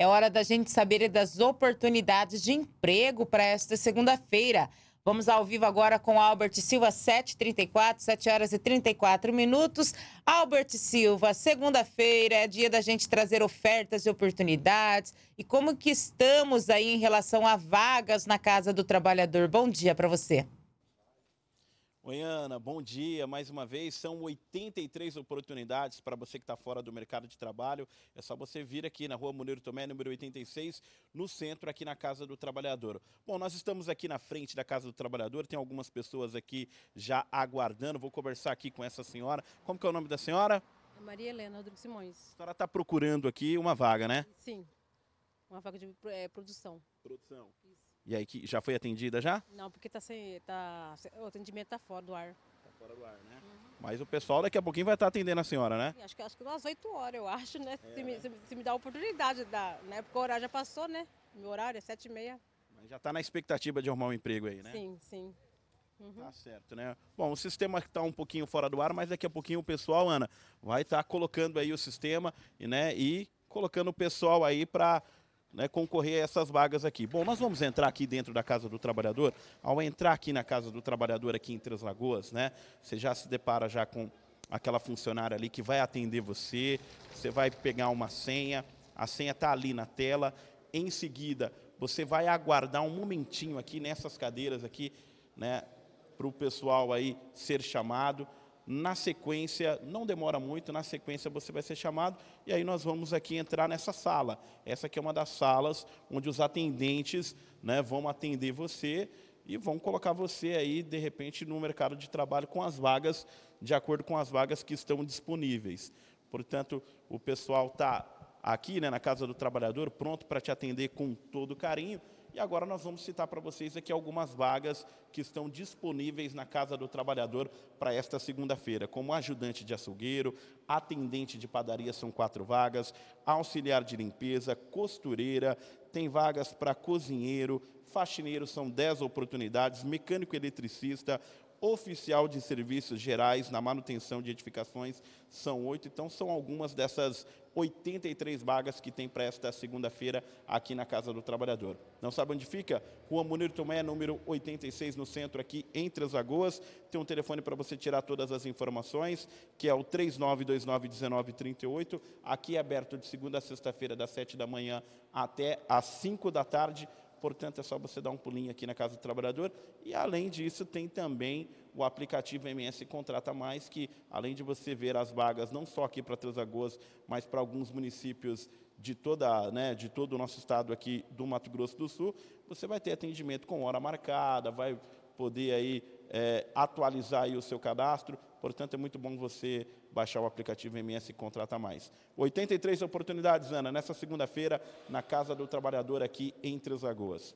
É hora da gente saber das oportunidades de emprego para esta segunda-feira. Vamos ao vivo agora com Albert Silva, 7h34, 7 horas e 34 minutos. Albert Silva, segunda-feira é dia da gente trazer ofertas e oportunidades. E como que estamos aí em relação a vagas na Casa do Trabalhador? Bom dia para você. Oiana, bom dia mais uma vez. São 83 oportunidades para você que está fora do mercado de trabalho. É só você vir aqui na Rua Moneiro Tomé, número 86, no centro, aqui na Casa do Trabalhador. Bom, nós estamos aqui na frente da Casa do Trabalhador, tem algumas pessoas aqui já aguardando. Vou conversar aqui com essa senhora. Como que é o nome da senhora? É Maria Helena Rodrigues Simões. A senhora está procurando aqui uma vaga, né? Sim, uma vaga de é, produção. Produção. E aí que já foi atendida já? Não, porque tá sem, tá, o atendimento está fora do ar. Está fora do ar, né? Uhum. Mas o pessoal daqui a pouquinho vai estar tá atendendo a senhora, né? acho que acho que umas 8 horas, eu acho, né? É, se, me, né? se, se, me dá a oportunidade, dá, né? Porque o horário já passou, né? Meu horário é 7 e meia. Mas já está na expectativa de arrumar um emprego aí, né? Sim, sim. Uhum. Tá certo, né? Bom, o sistema está um pouquinho fora do ar, mas daqui a pouquinho o pessoal, Ana, vai estar tá colocando aí o sistema, né? E colocando o pessoal aí para né, concorrer a essas vagas aqui. Bom, nós vamos entrar aqui dentro da Casa do Trabalhador. Ao entrar aqui na Casa do Trabalhador, aqui em Três Lagoas, né, você já se depara já com aquela funcionária ali que vai atender você, você vai pegar uma senha, a senha está ali na tela, em seguida você vai aguardar um momentinho aqui nessas cadeiras aqui, né, para o pessoal aí ser chamado, na sequência, não demora muito, na sequência você vai ser chamado, e aí nós vamos aqui entrar nessa sala. Essa aqui é uma das salas onde os atendentes né, vão atender você e vão colocar você aí, de repente, no mercado de trabalho com as vagas, de acordo com as vagas que estão disponíveis. Portanto, o pessoal está aqui né, na Casa do Trabalhador, pronto para te atender com todo carinho. E agora nós vamos citar para vocês aqui algumas vagas que estão disponíveis na Casa do Trabalhador para esta segunda-feira, como ajudante de açougueiro, atendente de padaria são quatro vagas, auxiliar de limpeza, costureira, tem vagas para cozinheiro, faxineiro são dez oportunidades, mecânico eletricista, oficial de serviços gerais na manutenção de edificações são oito, então são algumas dessas 83 vagas que tem para esta segunda-feira aqui na Casa do Trabalhador. Não sabe onde fica? Rua Munir Tomé, número 86, no centro, aqui entre as Lagoas. Tem um telefone para você tirar todas as informações, que é o 39291938. Aqui é aberto de segunda a sexta-feira, das 7 da manhã até às 5 da tarde portanto é só você dar um pulinho aqui na Casa do Trabalhador. E além disso, tem também o aplicativo MS Contrata Mais, que além de você ver as vagas não só aqui para Três Lagoas, mas para alguns municípios de, toda, né, de todo o nosso estado aqui do Mato Grosso do Sul, você vai ter atendimento com hora marcada, vai poder aí, é, atualizar aí o seu cadastro. Portanto, é muito bom você baixar o aplicativo MS e contrata mais. 83 oportunidades, Ana, nessa segunda-feira, na Casa do Trabalhador, aqui em Três Lagoas.